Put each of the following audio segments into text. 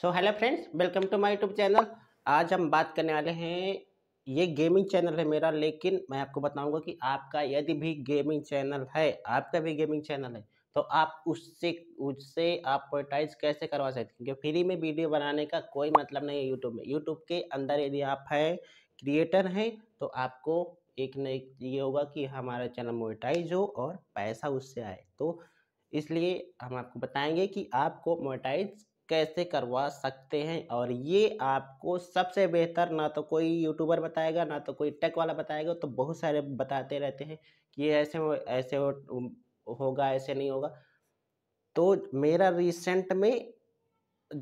so hello friends welcome to my YouTube channel आज हम बात करने वाले हैं ये गेमिंग चैनल है मेरा लेकिन मैं आपको बताऊंगा कि आपका यदि भी गेमिंग चैनल है आपका भी गेमिंग चैनल है तो आप उससे उससे आप मोनेटाइज कैसे करवा सकते हैं क्योंकि फ्री में वीडियो बनाने का कोई मतलब नहीं है यूट्यूब में यूट्यूब के अंदर यदि आप हैं क्रिएटर हैं तो आपको एक न एक ये होगा कि हमारा चैनल मोनेटाइज हो और पैसा उससे आए तो इसलिए हम आपको बताएंगे कि आपको मोनेटाइज कैसे करवा सकते हैं और ये आपको सबसे बेहतर ना तो कोई यूट्यूबर बताएगा ना तो कोई टेक वाला बताएगा तो बहुत सारे बताते रहते हैं कि ये ऐसे हो, ऐसे हो, होगा ऐसे नहीं होगा तो मेरा रिसेंट में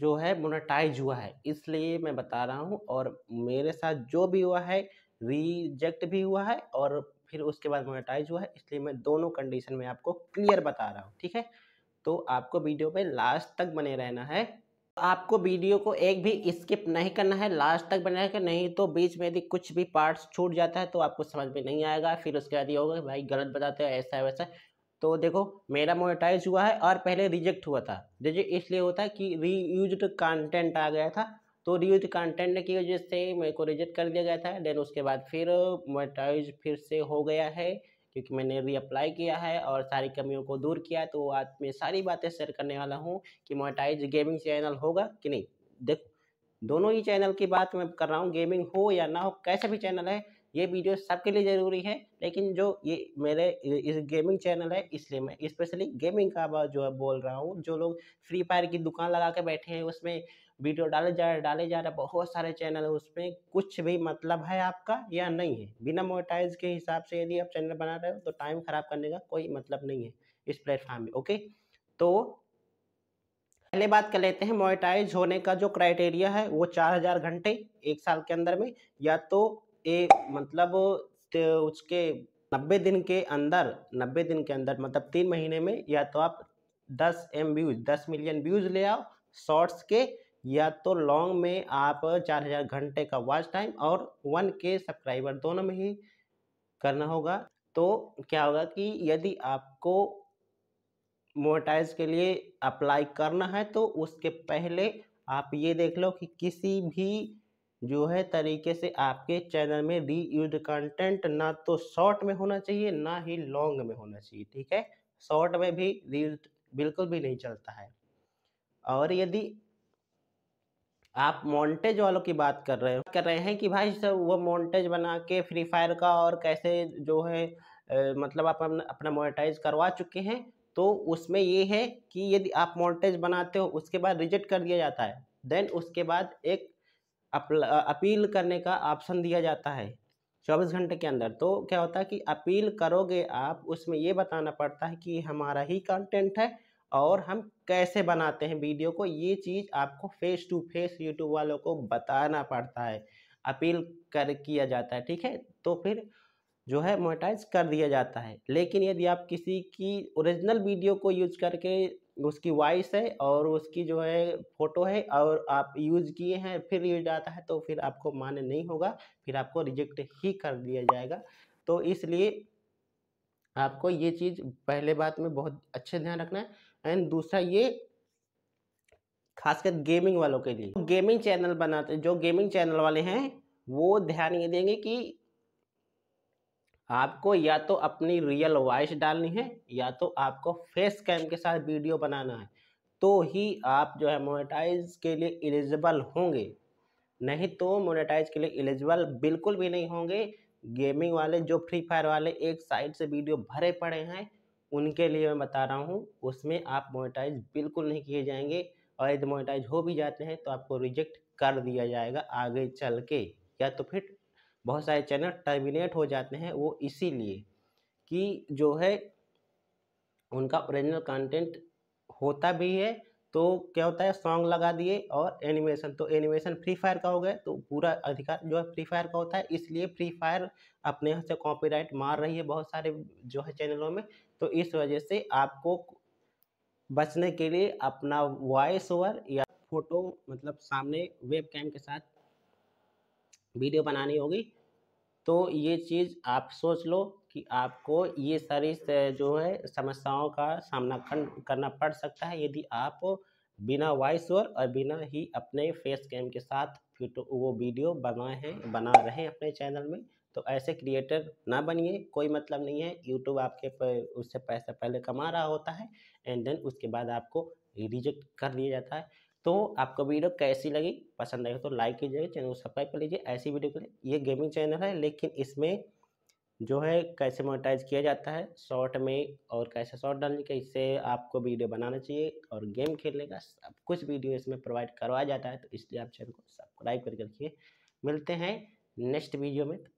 जो है मोनेटाइज हुआ है इसलिए मैं बता रहा हूँ और मेरे साथ जो भी हुआ है रिजेक्ट भी हुआ है और फिर उसके बाद मोनेटाइज हुआ है इसलिए मैं दोनों कंडीशन में आपको क्लियर बता रहा हूँ ठीक है तो आपको वीडियो पे लास्ट तक बने रहना है आपको वीडियो को एक भी स्किप नहीं करना है लास्ट तक बना के नहीं तो बीच में यदि कुछ भी पार्ट्स छूट जाता है तो आपको समझ में नहीं आएगा फिर उसके बाद ये होगा भाई गलत बताते हो ऐसा है वैसा तो देखो मेरा मोनेटाइज हुआ है और पहले रिजेक्ट हुआ था रिजेक्ट इसलिए होता है कि रीयूज कंटेंट आ गया था तो रीयूज कंटेंट की वजह से मेरे को रिजेक्ट कर दिया गया था देन उसके बाद फिर मोनेटाइज फिर से हो गया है क्योंकि मैंने अप्लाई किया है और सारी कमियों को दूर किया तो आज मैं सारी बातें शेयर करने वाला हूँ कि मोटाइज गेमिंग चैनल होगा कि नहीं देख दोनों ही चैनल की बात मैं कर रहा हूँ गेमिंग हो या ना हो कैसे भी चैनल है ये वीडियो सबके लिए ज़रूरी है लेकिन जो ये मेरे इस गेमिंग चैनल है इसलिए मैं स्पेशली गेमिंग का जो है बोल रहा हूँ जो लोग फ्री फायर की दुकान लगा के बैठे हैं उसमें वीडियो डाले जा रहे डाले जा रहे बहुत सारे चैनल है उसमें कुछ भी मतलब है आपका या नहीं है बिना मोटाइज के हिसाब से यदि आप चैनल बना रहे हो तो टाइम ख़राब करने का कोई मतलब नहीं है इस प्लेटफॉर्म में ओके तो पहले बात कर लेते हैं मोनेटाइज होने का जो क्राइटेरिया है वो चार हजार घंटे एक साल के अंदर में या तो ए मतलब उसके नब्बे दिन के अंदर नब्बे दिन के अंदर मतलब तीन महीने में या तो आप दस एम व्यूज दस मिलियन व्यूज ले आओ शॉर्ट्स के या तो लॉन्ग में आप चार हजार घंटे का वॉच टाइम और वन के सब्सक्राइबर दोनों में ही करना होगा तो क्या होगा कि यदि आपको मोनेटाइज के लिए अप्लाई करना है तो उसके पहले आप ये देख लो कि किसी भी जो है तरीके से आपके चैनल में री यूज कंटेंट ना तो शॉर्ट में होना चाहिए ना ही लॉन्ग में होना चाहिए ठीक है शॉर्ट में भी रील्ड बिल्कुल भी नहीं चलता है और यदि आप मॉन्टेज वालों की बात कर रहे हो कर रहे हैं कि भाई सब वो मॉन्टेज बना के फ्री फायर का और कैसे जो है ए, मतलब आप अपना अपना मोनेटाइज करवा चुके हैं तो उसमें ये है कि यदि आप मोल्टेज बनाते हो उसके बाद रिजेक्ट कर दिया जाता है देन उसके बाद एक अपील करने का ऑप्शन दिया जाता है चौबीस घंटे के अंदर तो क्या होता है कि अपील करोगे आप उसमें ये बताना पड़ता है कि हमारा ही कंटेंट है और हम कैसे बनाते हैं वीडियो को ये चीज़ आपको फेस टू फेस यूट्यूब वालों को बताना पड़ता है अपील कर किया जाता है ठीक है तो फिर जो है मोनेटाइज कर दिया जाता है लेकिन यदि आप किसी की ओरिजिनल वीडियो को यूज करके उसकी वॉइस है और उसकी जो है फ़ोटो है और आप यूज किए हैं फिर यूज आता है तो फिर आपको मान्य नहीं होगा फिर आपको रिजेक्ट ही कर दिया जाएगा तो इसलिए आपको ये चीज़ पहले बात में बहुत अच्छे ध्यान रखना है एंड दूसरा ये खासकर गेमिंग वालों के लिए गेमिंग चैनल बनाते जो गेमिंग चैनल वाले हैं वो ध्यान ये देंगे कि आपको या तो अपनी रियल वॉइस डालनी है या तो आपको फेस कैम के साथ वीडियो बनाना है तो ही आप जो है मोनेटाइज के लिए एलिजिबल होंगे नहीं तो मोनेटाइज के लिए एलिजिबल बिल्कुल भी नहीं होंगे गेमिंग वाले जो फ्री फायर वाले एक साइड से वीडियो भरे पड़े हैं उनके लिए मैं बता रहा हूँ उसमें आप मोनेटाइज बिल्कुल नहीं किए जाएंगे और यदि मोनेटाइज हो भी जाते हैं तो आपको रिजेक्ट कर दिया जाएगा आगे चल के या तो फिर बहुत सारे चैनल टर्मिनेट हो जाते हैं वो इसीलिए कि जो है उनका ओरिजिनल कंटेंट होता भी है तो क्या होता है सॉन्ग लगा दिए और एनिमेशन तो एनिमेशन फ्री फायर का हो गया तो पूरा अधिकार जो है फ्री फायर का होता है इसलिए फ्री फायर अपने यहाँ से कॉपी मार रही है बहुत सारे जो है चैनलों में तो इस वजह से आपको बचने के लिए अपना वॉइस ओवर या फोटो मतलब सामने वेब कैम के साथ वीडियो बनानी होगी तो ये चीज़ आप सोच लो कि आपको ये सारी जो है समस्याओं का सामना करना पड़ सकता है यदि आप बिना वॉइस ओवर और बिना ही अपने फेस कैम के साथ वो वीडियो बनाए हैं बना रहे हैं अपने चैनल में तो ऐसे क्रिएटर ना बनिए कोई मतलब नहीं है यूट्यूब आपके उससे पैसा पहले कमा रहा होता है एंड देन उसके बाद आपको रिजेक्ट कर दिया जाता है तो आपको वीडियो कैसी लगी पसंद आएगी तो लाइक कीजिएगा चैनल को सब्सक्राइब कर लीजिए ऐसी वीडियो के लिए ये गेमिंग चैनल है लेकिन इसमें जो है कैसे मोनेटाइज किया जाता है शॉर्ट में और कैसे शॉर्ट डालने के इससे आपको वीडियो बनाना चाहिए और गेम खेलने का सब कुछ वीडियो इसमें प्रोवाइड करवाया जाता है तो इसलिए आप चैनल को सब्सक्राइब करके रखिए मिलते हैं नेक्स्ट वीडियो में